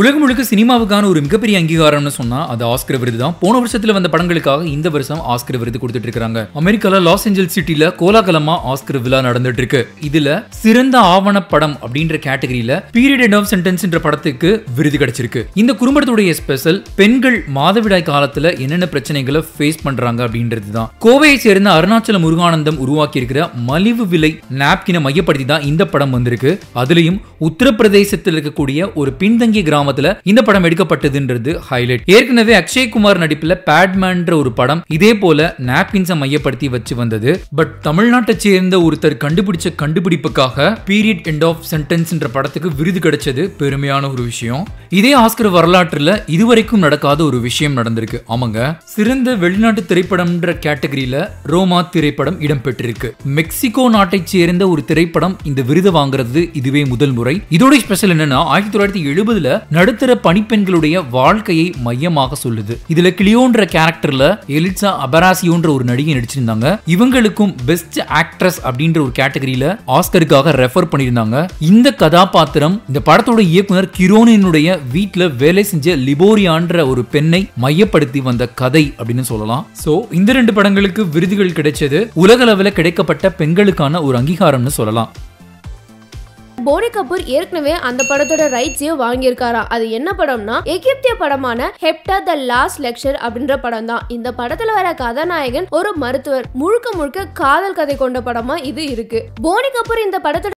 உலகம் முழுக்க சினிமாவுக்கான ஒரு மிகப்பெரிய அங்கீகாரம்னு சொன்னா அது ஆஸ்கர் விருது தான் போன வருஷத்துல வந்த படங்களுக்காக இந்த வருஷம் ஆஸ்கர் விருது கொடுத்துட்டு இருக்காங்க அமெரிக்கால லாஸ் ஏஞ்சல் சிட்டில கோலாகலமா ஆஸ்கர் விழா நடந்துட்டு இருக்கு இதுல சிறந்த ஆவண படம் அப்படின்ற கேட்டகரியில பீரியட் அண்ட் ஆஃப் சென்டென்ஸ்ன்ற படத்துக்கு விருது கிடைச்சிருக்கு இந்த குடும்பத்துடைய ஸ்பெஷல் பெண்கள் மாதவிடாய் காலத்துல என்னென்ன பிரச்சனைகளை ஃபேஸ் பண்றாங்க அப்படின்றது தான் கோவையை சேர்ந்த அருணாச்சல முருகானந்தம் உருவாக்கி இருக்கிற மலிவு விலை நாப்கினை மையப்படுத்தி தான் இந்த படம் வந்திருக்கு அதுலயும் உத்தரப்பிரதேசத்தில் இருக்கக்கூடிய ஒரு பின்தங்கிய கிராம கிராமத்துல இந்த படம் எடுக்கப்பட்டதுன்றது ஹைலைட் ஏற்கனவே அக்ஷய்குமார் நடிப்புல பேட்மேன்ற ஒரு படம் இதே போல நாப்கின்ஸ் மையப்படுத்தி வச்சு வந்தது பட் தமிழ்நாட்டை சேர்ந்த ஒருத்தர் கண்டுபிடிச்ச கண்டுபிடிப்புக்காக பீரியட் எண்ட் ஆஃப் சென்டென்ஸ் படத்துக்கு விருது கிடைச்சது பெருமையான ஒரு விஷயம் இதே ஆஸ்கர் வரலாற்றுல இதுவரைக்கும் நடக்காத ஒரு விஷயம் நடந்திருக்கு ஆமாங்க சிறந்த வெளிநாட்டு திரைப்படம்ன்ற கேட்டகரியில ரோமா திரைப்படம் இடம்பெற்றிருக்கு மெக்சிகோ நாட்டை சேர்ந்த ஒரு திரைப்படம் இந்த விருது வாங்குறது இதுவே முதல் முறை இதோட ஸ்பெஷல் என்னன்னா ஆயிரத்தி தொள்ளாயிரத்தி எழுபதுல நடுத்தர பணிப்பெண்களுடைய வாழ்க்கையை மையமாக சொல்லுது இதுல கிளியோன்ற கேரக்டர்ல எலிசா அபராசியோன்ற ஒரு நடிகை நடிச்சிருந்தாங்க இவங்களுக்கும் பெஸ்ட் ஆக்ட்ரஸ் அப்படின்ற ஒரு கேட்டகரியில ஆஸ்கருக்காக ரெஃபர் பண்ணியிருந்தாங்க இந்த கதாபாத்திரம் இந்த படத்தோட இயக்குனர் கிரோனினுடைய வீட்டில் வேலை செஞ்ச லிபோரியான்ற ஒரு பெண்ணை மையப்படுத்தி வந்த கதை அப்படின்னு சொல்லலாம் ஸோ இந்த ரெண்டு படங்களுக்கு விருதுகள் கிடைச்சது உலகளவில் கிடைக்கப்பட்ட பெண்களுக்கான ஒரு அங்கீகாரம்னு சொல்லலாம் போனி கபூர் ஏற்கனவே அந்த படத்தோட ரைட்ஸையும் வாங்கியிருக்காராம் அது என்ன படம்னா எகிப்திய படமான ஹெப்டா த லாஸ்ட் லெக்சர் அப்படின்ற படம் தான் இந்த படத்துல வர கதாநாயகன் ஒரு மருத்துவர் முழுக்க முழுக்க காதல் கதை கொண்ட படமா இது இருக்கு போனி கபூர் இந்த படத்தோட